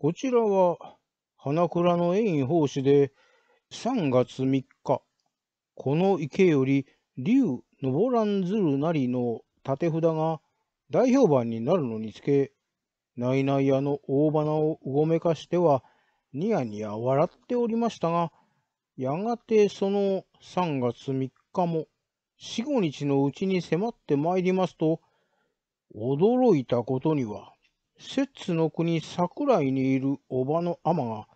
こちらは花倉の縁奉仕で3月3日この池より竜登らんずるなりの立て札が大評判になるのにつけないない屋の大花をうごめかしてはニヤニヤ笑っておりましたがやがてその3月3日も45日のうちに迫ってまいりますと驚いたことには摂津の国桜井にいる叔母の尼が、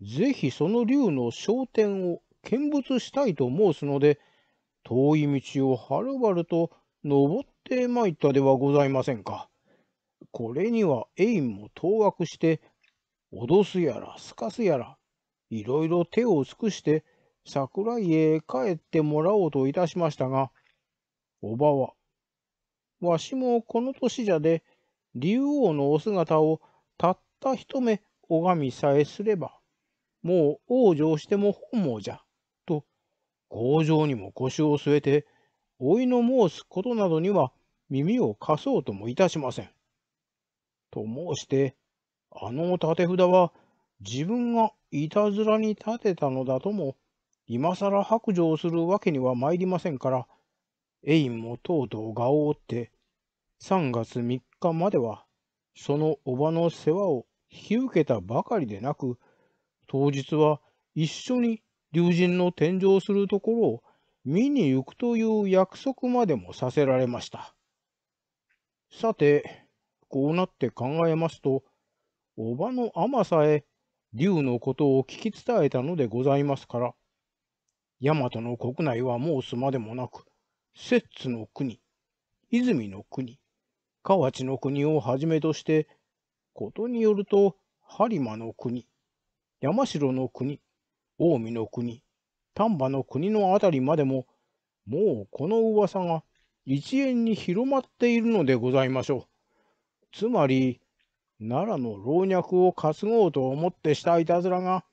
ぜひその竜の商店を見物したいと申すので、遠い道をはるばると登ってまいったではございませんか。これにはエイも当惑して、脅すやらすかすやら、いろいろ手を尽くして、桜井へ帰ってもらおうといたしましたが、おばは、わしもこの年じゃで、竜王のお姿をたった一目拝みさえすれば、もう往生しても本望じゃ、と、強情にも腰を据えて、老いの申すことなどには耳を貸そうともいたしません。と申して、あの立て札は自分がいたずらに立てたのだとも、今更白状するわけには参りませんから、エイもとうとうがお追って、3月3日までは、そのおばの世話を引き受けたばかりでなく、当日は一緒に竜神の天井するところを見に行くという約束までもさせられました。さて、こうなって考えますと、おばの甘さえ竜のことを聞き伝えたのでございますから、大和の国内はもうすまでもなく、摂津の国、泉の国、河内の国をはじめとして、ことによると、播磨の国、山城の国、近江の国、丹波の国のあたりまでも、もうこの噂が一円に広まっているのでございましょう。つまり、奈良の老若を担ごうと思ってしたいたずらが、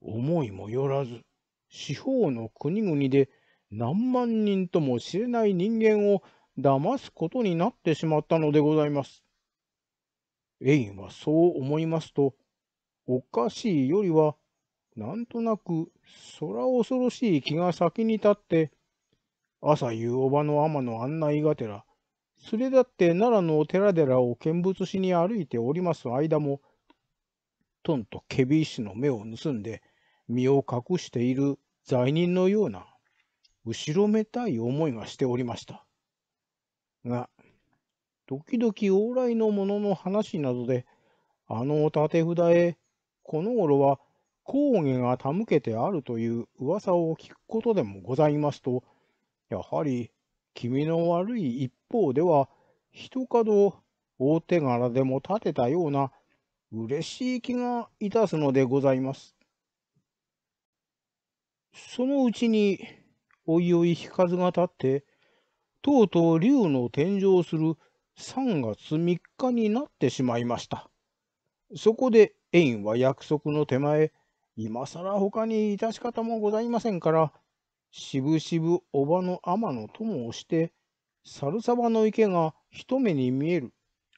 思いもよらず、四方の国々で何万人とも知れない人間を騙すことになってしまったのでございます。エインはそう思いますと、おかしいよりは、なんとなく空恐ろしい気が先に立って、朝夕おばの天の案内がてら、連れ立って奈良のお寺々を見物しに歩いております間も、とんとケビ石の目を盗んで、身を隠している罪人のような、後ろめたい思いがしておりました。が、時々往来の者の話などで、あの立て札へ、この頃は公儀が手向けてあるという噂を聞くことでもございますと、やはり気味の悪い一方では、一角大手柄でも立てたような嬉しい気がいたすのでございます。そのうちに、おいおい引かずが立って、とうとう竜の天井する3月3日になってしまいました。そこでエインは約束の手前、今更他に致し方もございませんから、しぶしぶ叔母の天野ともして、猿沢の池が一目に見える、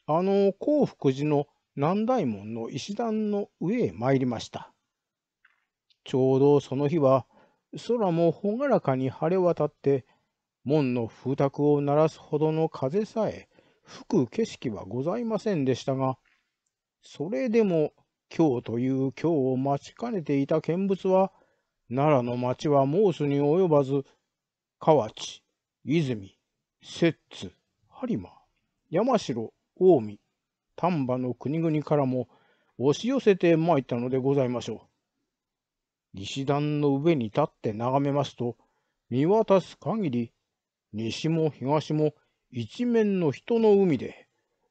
あの興福寺の南大門の石段の上へ参りました。ちょうどその日は、空も朗らかに晴れ渡って、門の風卓を鳴らすほどの風さえ吹く景色はございませんでしたが、それでも今日という今日を待ちかねていた見物は、奈良の町は申すに及ばず、河内、泉、摂津、播磨、山城、近江、丹波の国々からも押し寄せて参ったのでございましょう。石段の上に立って眺めますと、見渡す限り西も東も一面の人の海で、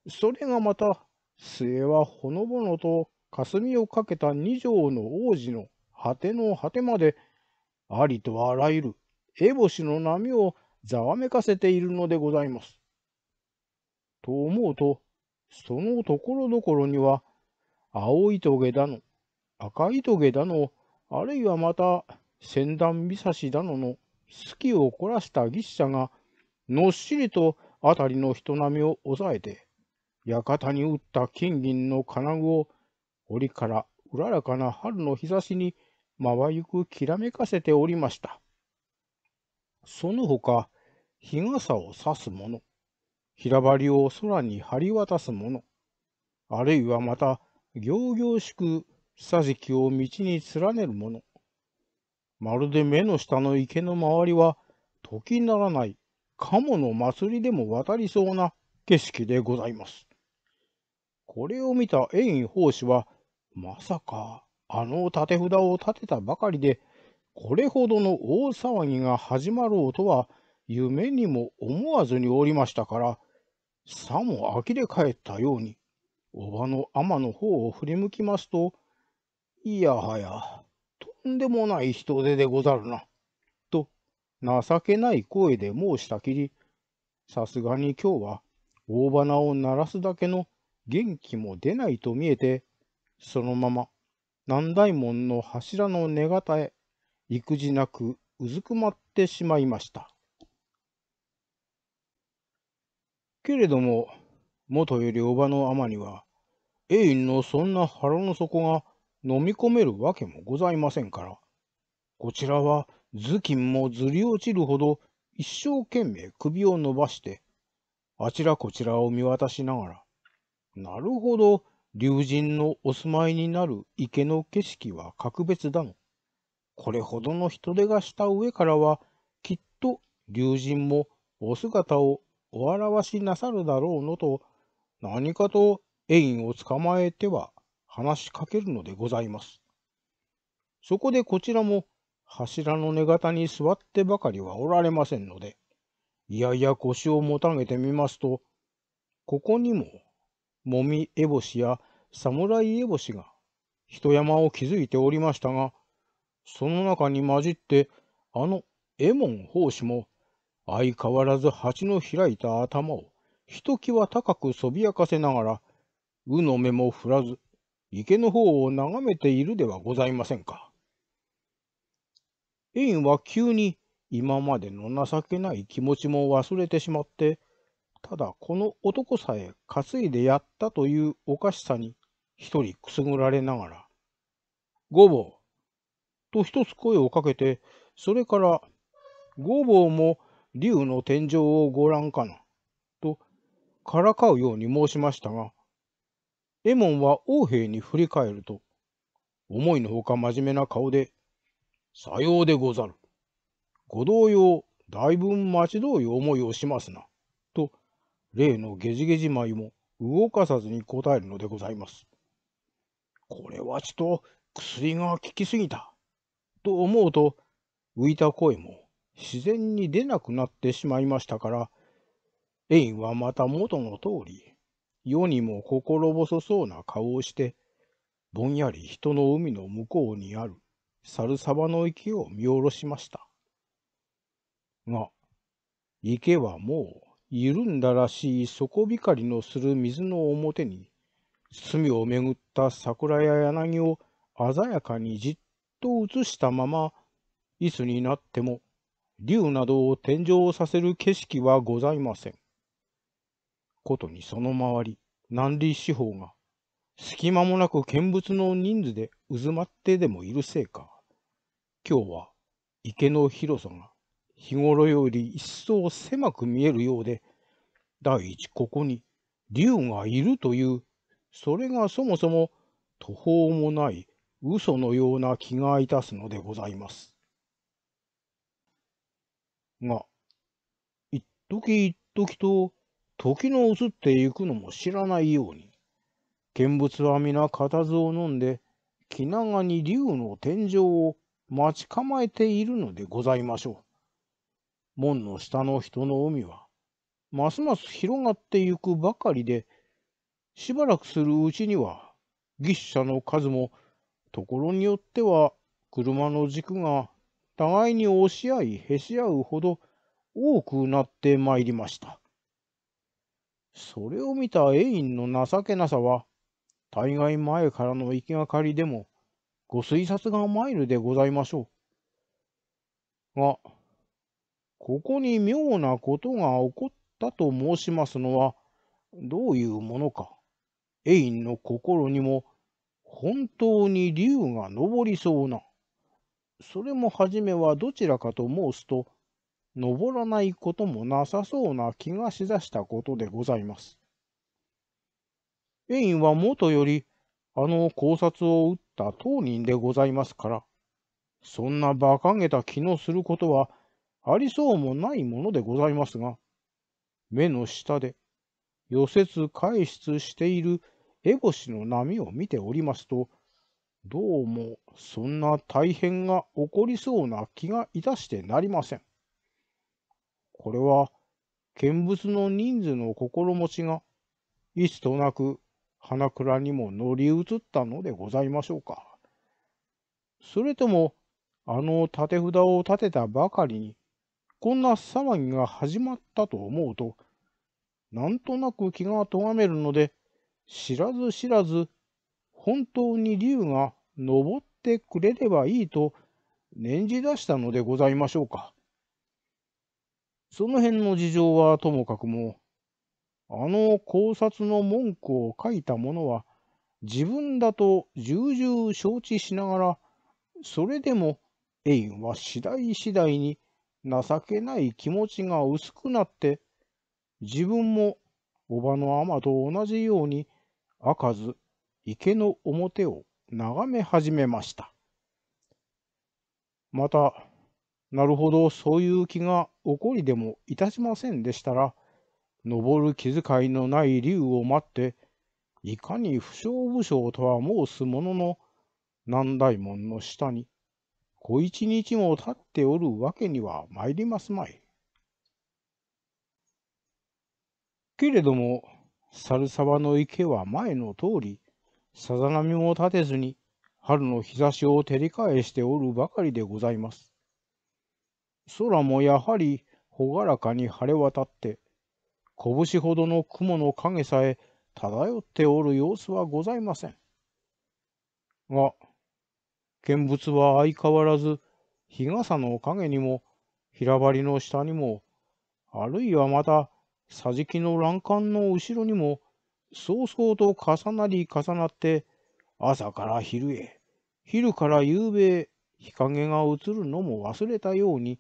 それがまた末はほのぼのと霞をかけた二条の王子の果ての果てまで、ありとあらゆる烏星の波をざわめかせているのでございます。と思うと、そのところどころには、青い棘だの、赤い棘だの、あるいはまた、千段見差しだのの、好を凝らした牛車が、のっしりと辺りの人波を抑えて、館に打った金銀の金具を、折からうららかな春の日差しに、まばゆくきらめかせておりました。その他、日傘を差す者、平張を空に張り渡す者、あるいはまた、行々しく、下じきを道に連ねる者、まるで目の下の池の周りは時ならない鴨の祭りでも渡りそうな景色でございます。これを見た縁位法師はまさかあの立て札を立てたばかりでこれほどの大騒ぎが始まろうとは夢にも思わずにおりましたからさも呆れ返ったように叔母の天の方を振り向きますといやはやんでもない人手でござるな。と、情けない声で申したきり、さすがに今日は大花を鳴らすだけの元気も出ないと見えて、そのまま南大門の柱の根方へ、育児なくうずくまってしまいました。けれども、もとより叔母の尼には、永遠のそんな腹の底が飲み込めるわけもございませんから、こちらは頭巾もずり落ちるほど一生懸命首を伸ばして、あちらこちらを見渡しながら、なるほど、竜神のお住まいになる池の景色は格別だの。これほどの人手がした上からは、きっと竜神もお姿をお表しなさるだろうのと、何かとエインを捕まえては話しかけるのでございます。そこでこちらも柱の根方に座ってばかりはおられませんので、いやいや腰をもたげてみますと、ここにも、もみえぼしや侍えぼしが、人山を築いておりましたが、その中に混じって、あのエモン奉仕も、相変わらず蜂の開いた頭を、ひときわ高くそびやかせながら、うの目も振らず、池の方を眺めているではございませんか。エインは急に今までの情けない気持ちも忘れてしまって、ただこの男さえ担いでやったというおかしさに一人くすぐられながら、ごぼうと一つ声をかけて、それからごぼうも竜の天井をご覧かなとからかうように申しましたが、エモンは王兵に振り返ると、思いのほか真面目な顔で、さようでござる。ご同様、だいぶん待ち遠い思いをしますな。と、例のゲジゲジ舞も動かさずに答えるのでございます。これはちと薬が効きすぎた。と思うと、浮いた声も自然に出なくなってしまいましたから、エインはまた元の通り、世にも心細そうな顔をして、ぼんやり人の海の向こうにある猿沢の池を見下ろしました。が、池はもう緩んだらしい底光のする水の表に、隅をめぐった桜や柳を鮮やかにじっと映したまま、いつになっても竜などを天井させる景色はございません。ことにその周り、南林四方が、隙間もなく見物の人数で渦まってでもいるせいか、今日は池の広さが日頃より一層狭く見えるようで、第一ここに竜がいるという、それがそもそも途方もない嘘のような気がいたすのでございます。が、一時一時と時の移ってゆくのも知らないように、見物は皆固唾を飲んで、気長に竜の天井を待ち構えているのでございましょう。門の下の人の海は、ますます広がってゆくばかりで、しばらくするうちには、牛車の数も、ところによっては、車の軸が互いに押し合いへし合うほど多くなってまいりました。それを見たエインの情けなさは、大概前からの行きがかりでも、ご推察がマイルでございましょう。が、ここに妙なことが起こったと申しますのは、どういうものか。エインの心にも、本当に竜が昇りそうな。それも初めはどちらかと申すと、登らないこともなさそうな気がしだしたことでございます。エインはもとより、あの考察を打った当人でございますから、そんな馬鹿げた気のすることはありそうもないものでございますが、目の下で、せつ回出しているエボシの波を見ておりますと、どうもそんな大変が起こりそうな気がいたしてなりません。これは見物の人数の心持ちがいつとなく花倉にも乗り移ったのでございましょうか。それともあの立て札を立てたばかりにこんな騒ぎが始まったと思うとなんとなく気がとがめるので知らず知らず本当に竜が登ってくれればいいと念じ出したのでございましょうか。その辺の事情はともかくも、あの考察の文句を書いた者は、自分だと重々承知しながら、それでも縁は次第次第に情けない気持ちが薄くなって、自分も叔母の尼と同じように開かず池の表を眺め始めました。また、なるほどそういう気が怒りでもいたしませんでしたら、登る気遣いのない竜を待って、いかに不祥不祥とは申すものの、南大門の下に、小一日も経っておるわけには参りますまい。けれども、猿沢の池は前の通り、さざ波も立てずに、春の日差しを照り返しておるばかりでございます。空もやはり朗らかに晴れ渡って、拳ほどの雲の影さえ漂っておる様子はございません。が、見物は相変わらず日傘の影にも平張りの下にも、あるいはまた桟敷の欄干の後ろにも、そうそうと重なり重なって、朝から昼へ、昼から夕べ日陰が映るのも忘れたように、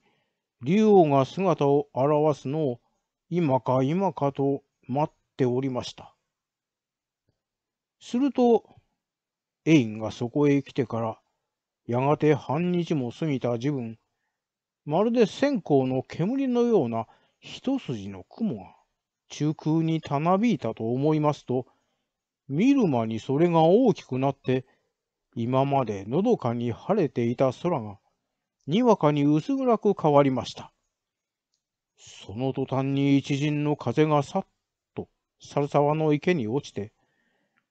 竜王が姿を現すのを今か今かと待っておりました。すると、エインがそこへ来てから、やがて半日も過ぎた自分、まるで線香の煙のような一筋の雲が中空にたなびいたと思いますと、見る間にそれが大きくなって、今までのどかに晴れていた空がにわかに薄暗く変わりました。その途端に一陣の風がさっと猿沢の池に落ちて、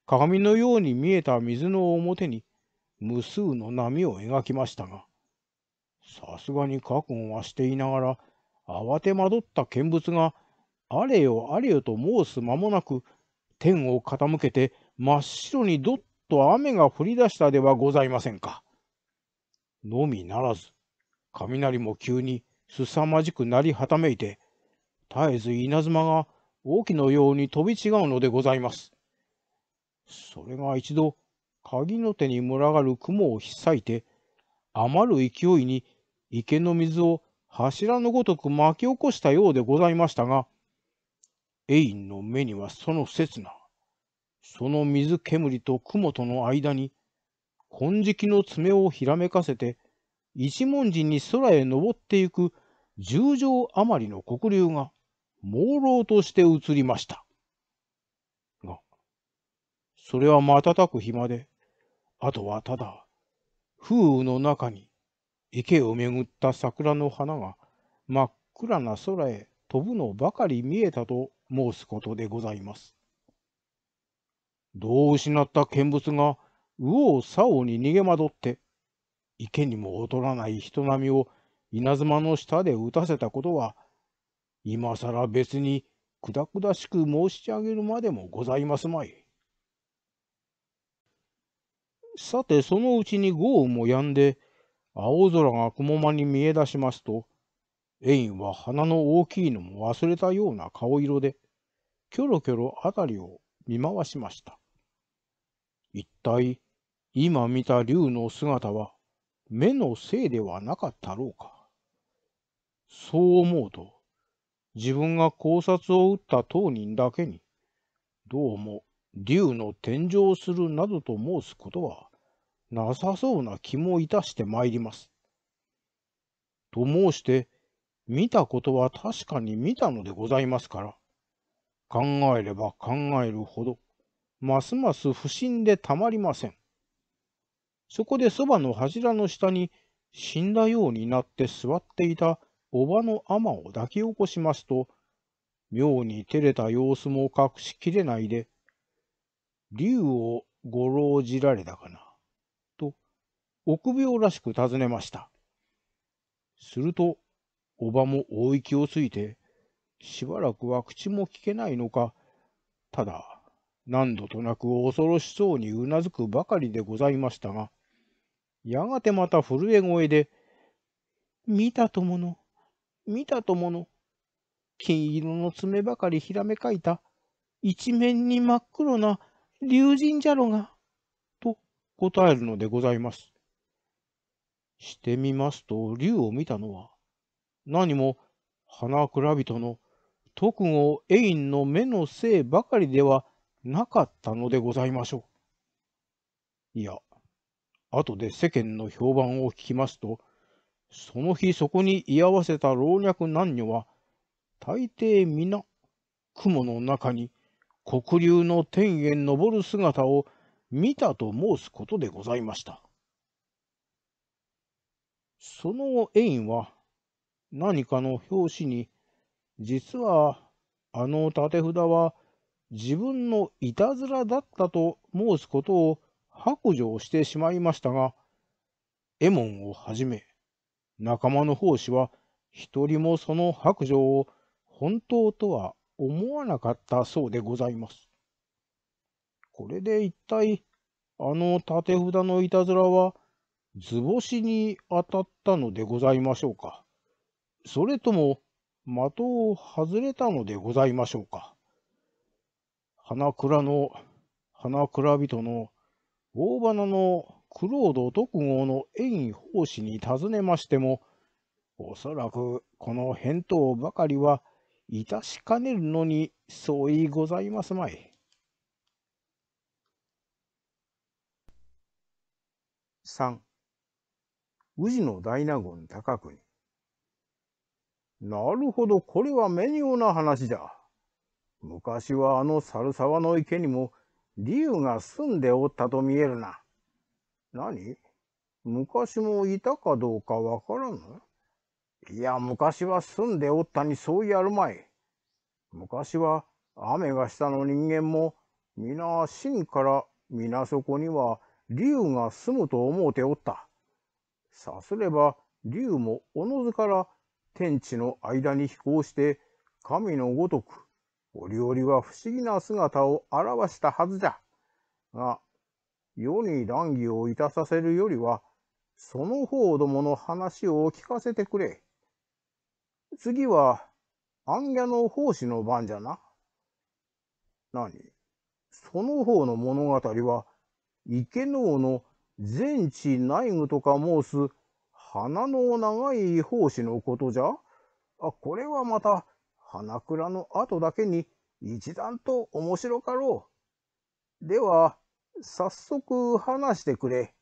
鏡のように見えた水の表に無数の波を描きましたが、さすがに覚悟はしていながら、慌てまどった見物が、あれよあれよと申す間もなく、天を傾けて真っ白にどっと雨が降り出したではございませんか。のみならず、雷も急に凄まじくなりはためいて、絶えず稲妻が大きのように飛び違うのでございます。それが一度、鍵の手に群がる雲をひっさいて、余る勢いに池の水を柱のごとく巻き起こしたようでございましたが、エインの目にはその刹那、その水煙と雲との間に、金色の爪をひらめかせて、一文人に空へ登っていく十畳余りの黒竜が朦朧として映りました。が、それは瞬く暇で、あとはただ、風雨の中に池を巡った桜の花が真っ暗な空へ飛ぶのばかり見えたと申すことでございます。どう失った見物が右往左往に逃げ惑って、池にも劣らない人並みを稲妻の下で打たせたことは、今さら別にくだくだしく申し上げるまでもございますまい。さてそのうちに豪雨もやんで、青空が雲間に見え出しますと、エインは鼻の大きいのも忘れたような顔色で、キョロキョロ辺りを見回しました。一体、今見た竜の姿は、目のせいではなかったろうか。そう思うと、自分が考察を打った当人だけに、どうも竜の天井するなどと申すことはなさそうな気もいたしてまいります。と申して、見たことは確かに見たのでございますから、考えれば考えるほど、ますます不審でたまりません。そこでそばの柱の下に死んだようになって座っていたおばの尼を抱き起こしますと、妙に照れた様子も隠しきれないで、竜をごろうじられたかな、と、臆病らしく尋ねました。すると、おばも大息をついて、しばらくは口も聞けないのか、ただ、何度となく恐ろしそうにうなずくばかりでございましたが、やがてまた震え声で、見たともの、見たともの、金色の爪ばかりひらめかいた、一面に真っ黒な竜神じゃろが、と答えるのでございます。してみますと、竜を見たのは、何も花蔵人の徳郷永院の目のせいばかりではなかったのでございましょう。いや、後で世間の評判を聞きますと、その日そこに居合わせた老若男女は、大抵皆、雲の中に黒竜の天へ昇る姿を見たと申すことでございました。その後、エインは、何かの表紙に、実はあの立て札は自分のいたずらだったと申すことを白状してしまいましたが、エモンをはじめ、仲間の奉仕は一人もその白状を本当とは思わなかったそうでございます。これで一体、あの縦札のいたずらは、図星に当たったのでございましょうか。それとも、的を外れたのでございましょうか。花倉の、花倉人の大花のクロード徳号の縁奉師に尋ねましても、おそらくこの返答ばかりは、致しかねるのに相違ございますまい。3宇治の大納言高国なるほどこれは目ニューな話じゃ昔はあの猿沢の池にも竜が住んでおったと見えるな。何昔もいたかどうかわからぬいや、昔は住んでおったにそうやるまい。昔は雨が下の人間も皆真から皆そこには竜が住むと思うておった。さすれば竜もおのずから天地の間に飛行して神のごとく折々は不思議な姿を表したはずじゃ。が、世に談義をいたさせるよりは、その方どもの話を聞かせてくれ。次は、アンギャの奉仕の番じゃな。何その方の物語は、池の王の全知内具とか申す、鼻の長い奉仕のことじゃあ、これはまた、鎌倉の後だけに一段と面白かろう。では、早速話してくれ。